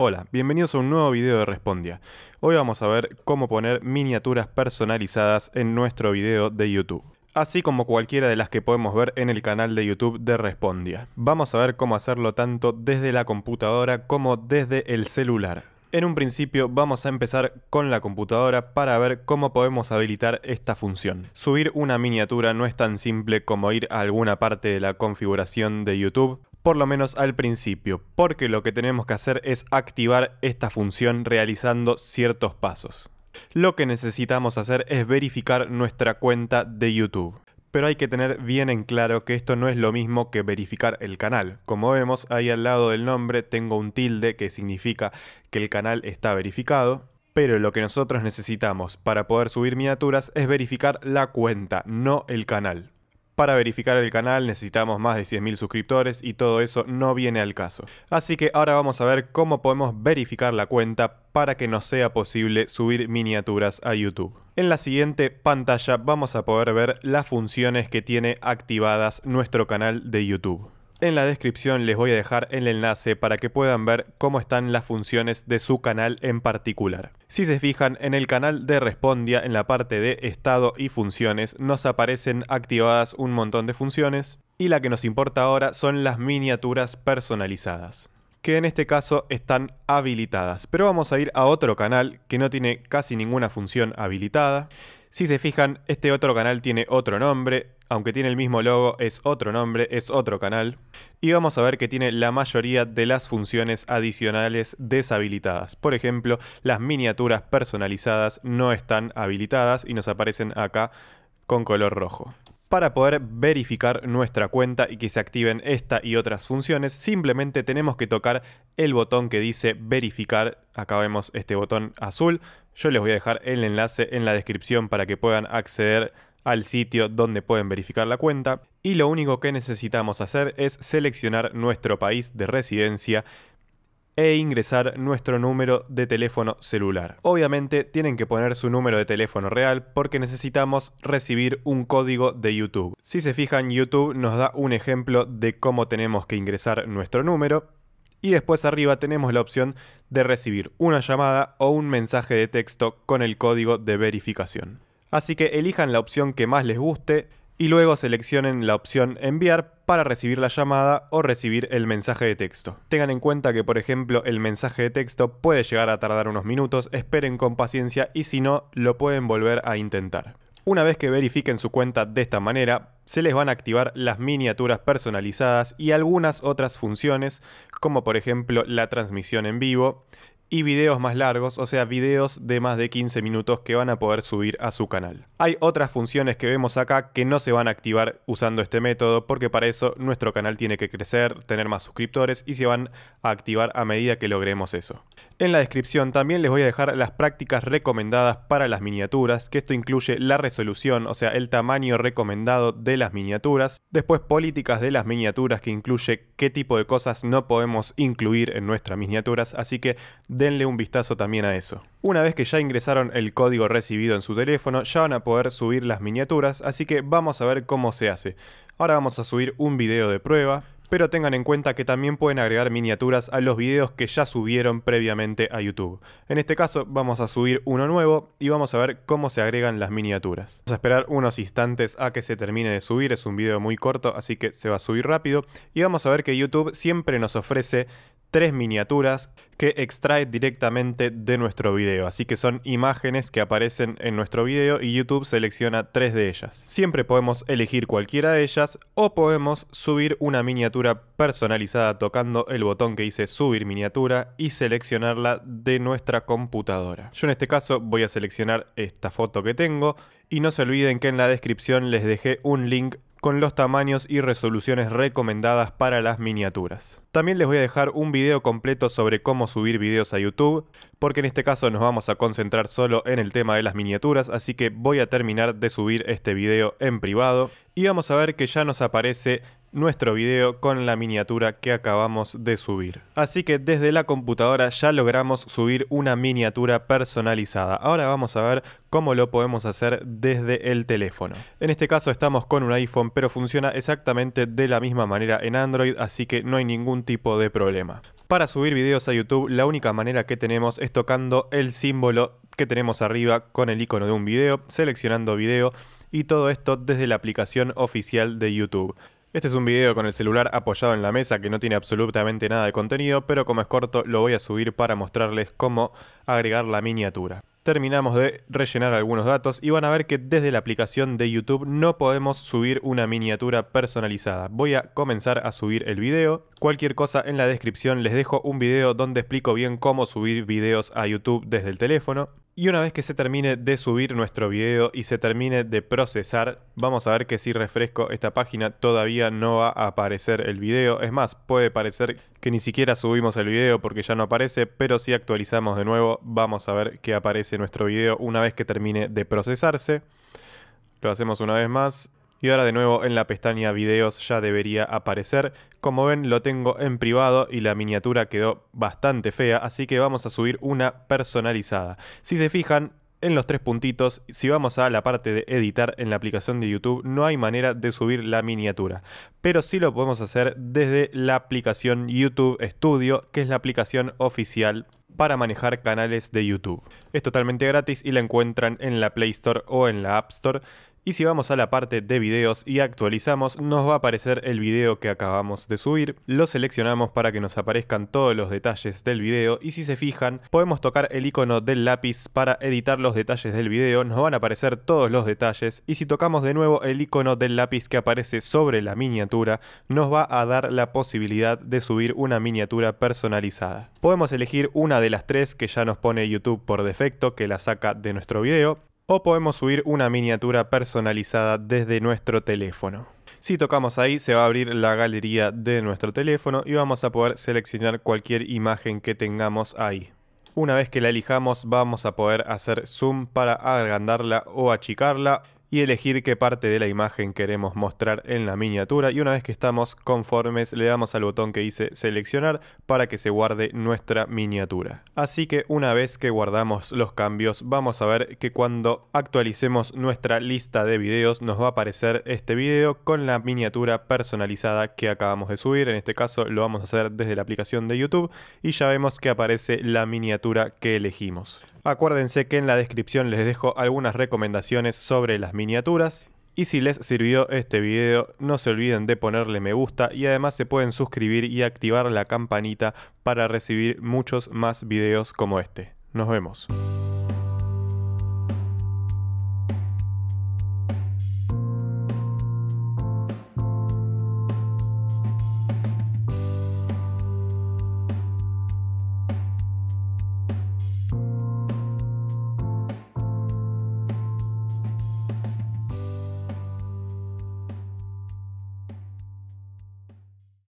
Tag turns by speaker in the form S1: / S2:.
S1: Hola, bienvenidos a un nuevo video de Respondia. Hoy vamos a ver cómo poner miniaturas personalizadas en nuestro video de YouTube así como cualquiera de las que podemos ver en el canal de YouTube de Respondia. Vamos a ver cómo hacerlo tanto desde la computadora como desde el celular. En un principio vamos a empezar con la computadora para ver cómo podemos habilitar esta función. Subir una miniatura no es tan simple como ir a alguna parte de la configuración de YouTube por lo menos al principio, porque lo que tenemos que hacer es activar esta función realizando ciertos pasos. Lo que necesitamos hacer es verificar nuestra cuenta de YouTube. Pero hay que tener bien en claro que esto no es lo mismo que verificar el canal. Como vemos, ahí al lado del nombre tengo un tilde que significa que el canal está verificado. Pero lo que nosotros necesitamos para poder subir miniaturas es verificar la cuenta, no el canal. Para verificar el canal necesitamos más de 100.000 suscriptores y todo eso no viene al caso. Así que ahora vamos a ver cómo podemos verificar la cuenta para que nos sea posible subir miniaturas a YouTube. En la siguiente pantalla vamos a poder ver las funciones que tiene activadas nuestro canal de YouTube. En la descripción les voy a dejar el enlace para que puedan ver cómo están las funciones de su canal en particular. Si se fijan, en el canal de Respondia, en la parte de estado y funciones, nos aparecen activadas un montón de funciones, y la que nos importa ahora son las miniaturas personalizadas que en este caso están habilitadas. Pero vamos a ir a otro canal que no tiene casi ninguna función habilitada si se fijan, este otro canal tiene otro nombre, aunque tiene el mismo logo, es otro nombre, es otro canal. Y vamos a ver que tiene la mayoría de las funciones adicionales deshabilitadas. Por ejemplo, las miniaturas personalizadas no están habilitadas y nos aparecen acá con color rojo. Para poder verificar nuestra cuenta y que se activen esta y otras funciones, simplemente tenemos que tocar el botón que dice verificar. Acá vemos este botón azul, yo les voy a dejar el enlace en la descripción para que puedan acceder al sitio donde pueden verificar la cuenta y lo único que necesitamos hacer es seleccionar nuestro país de residencia e ingresar nuestro número de teléfono celular. Obviamente tienen que poner su número de teléfono real porque necesitamos recibir un código de YouTube. Si se fijan, YouTube nos da un ejemplo de cómo tenemos que ingresar nuestro número y después arriba tenemos la opción de recibir una llamada o un mensaje de texto con el código de verificación. Así que elijan la opción que más les guste y luego seleccionen la opción enviar para recibir la llamada o recibir el mensaje de texto. Tengan en cuenta que, por ejemplo, el mensaje de texto puede llegar a tardar unos minutos, esperen con paciencia y si no, lo pueden volver a intentar. Una vez que verifiquen su cuenta de esta manera, se les van a activar las miniaturas personalizadas y algunas otras funciones, como por ejemplo la transmisión en vivo y videos más largos, o sea, videos de más de 15 minutos que van a poder subir a su canal. Hay otras funciones que vemos acá que no se van a activar usando este método porque para eso nuestro canal tiene que crecer, tener más suscriptores y se van a activar a medida que logremos eso. En la descripción también les voy a dejar las prácticas recomendadas para las miniaturas, que esto incluye la resolución, o sea, el tamaño recomendado de las miniaturas, después políticas de las miniaturas que incluye qué tipo de cosas no podemos incluir en nuestras miniaturas, así que denle un vistazo también a eso. Una vez que ya ingresaron el código recibido en su teléfono, ya van a poder subir las miniaturas, así que vamos a ver cómo se hace. Ahora vamos a subir un video de prueba, pero tengan en cuenta que también pueden agregar miniaturas a los videos que ya subieron previamente a YouTube. En este caso vamos a subir uno nuevo y vamos a ver cómo se agregan las miniaturas. Vamos a esperar unos instantes a que se termine de subir, es un video muy corto así que se va a subir rápido y vamos a ver que YouTube siempre nos ofrece tres miniaturas que extrae directamente de nuestro video. Así que son imágenes que aparecen en nuestro video y YouTube selecciona tres de ellas. Siempre podemos elegir cualquiera de ellas o podemos subir una miniatura personalizada tocando el botón que dice subir miniatura y seleccionarla de nuestra computadora. Yo en este caso voy a seleccionar esta foto que tengo y no se olviden que en la descripción les dejé un link con los tamaños y resoluciones recomendadas para las miniaturas. También les voy a dejar un video completo sobre cómo subir videos a YouTube, porque en este caso nos vamos a concentrar solo en el tema de las miniaturas, así que voy a terminar de subir este video en privado. Y vamos a ver que ya nos aparece nuestro video con la miniatura que acabamos de subir. Así que desde la computadora ya logramos subir una miniatura personalizada. Ahora vamos a ver cómo lo podemos hacer desde el teléfono. En este caso estamos con un iPhone pero funciona exactamente de la misma manera en Android así que no hay ningún tipo de problema. Para subir videos a YouTube la única manera que tenemos es tocando el símbolo que tenemos arriba con el icono de un video, seleccionando video y todo esto desde la aplicación oficial de YouTube. Este es un video con el celular apoyado en la mesa que no tiene absolutamente nada de contenido, pero como es corto lo voy a subir para mostrarles cómo agregar la miniatura. Terminamos de rellenar algunos datos y van a ver que desde la aplicación de YouTube no podemos subir una miniatura personalizada. Voy a comenzar a subir el video. Cualquier cosa en la descripción les dejo un video donde explico bien cómo subir videos a YouTube desde el teléfono. Y una vez que se termine de subir nuestro video y se termine de procesar, vamos a ver que si refresco esta página todavía no va a aparecer el video. Es más, puede parecer que ni siquiera subimos el video porque ya no aparece, pero si actualizamos de nuevo vamos a ver que aparece nuestro video una vez que termine de procesarse. Lo hacemos una vez más y ahora de nuevo en la pestaña videos ya debería aparecer. Como ven lo tengo en privado y la miniatura quedó bastante fea, así que vamos a subir una personalizada. Si se fijan, en los tres puntitos, si vamos a la parte de editar en la aplicación de YouTube, no hay manera de subir la miniatura. Pero sí lo podemos hacer desde la aplicación YouTube Studio, que es la aplicación oficial para manejar canales de YouTube. Es totalmente gratis y la encuentran en la Play Store o en la App Store. Y si vamos a la parte de videos y actualizamos, nos va a aparecer el video que acabamos de subir. Lo seleccionamos para que nos aparezcan todos los detalles del video y si se fijan, podemos tocar el icono del lápiz para editar los detalles del video. Nos van a aparecer todos los detalles y si tocamos de nuevo el icono del lápiz que aparece sobre la miniatura, nos va a dar la posibilidad de subir una miniatura personalizada. Podemos elegir una de las tres que ya nos pone YouTube por defecto, que la saca de nuestro video o podemos subir una miniatura personalizada desde nuestro teléfono. Si tocamos ahí se va a abrir la galería de nuestro teléfono y vamos a poder seleccionar cualquier imagen que tengamos ahí. Una vez que la elijamos vamos a poder hacer zoom para agrandarla o achicarla y elegir qué parte de la imagen queremos mostrar en la miniatura y una vez que estamos conformes le damos al botón que dice seleccionar para que se guarde nuestra miniatura. Así que una vez que guardamos los cambios vamos a ver que cuando actualicemos nuestra lista de videos nos va a aparecer este video con la miniatura personalizada que acabamos de subir, en este caso lo vamos a hacer desde la aplicación de YouTube y ya vemos que aparece la miniatura que elegimos. Acuérdense que en la descripción les dejo algunas recomendaciones sobre las miniaturas. Y si les sirvió este video, no se olviden de ponerle me gusta y además se pueden suscribir y activar la campanita para recibir muchos más videos como este. Nos vemos.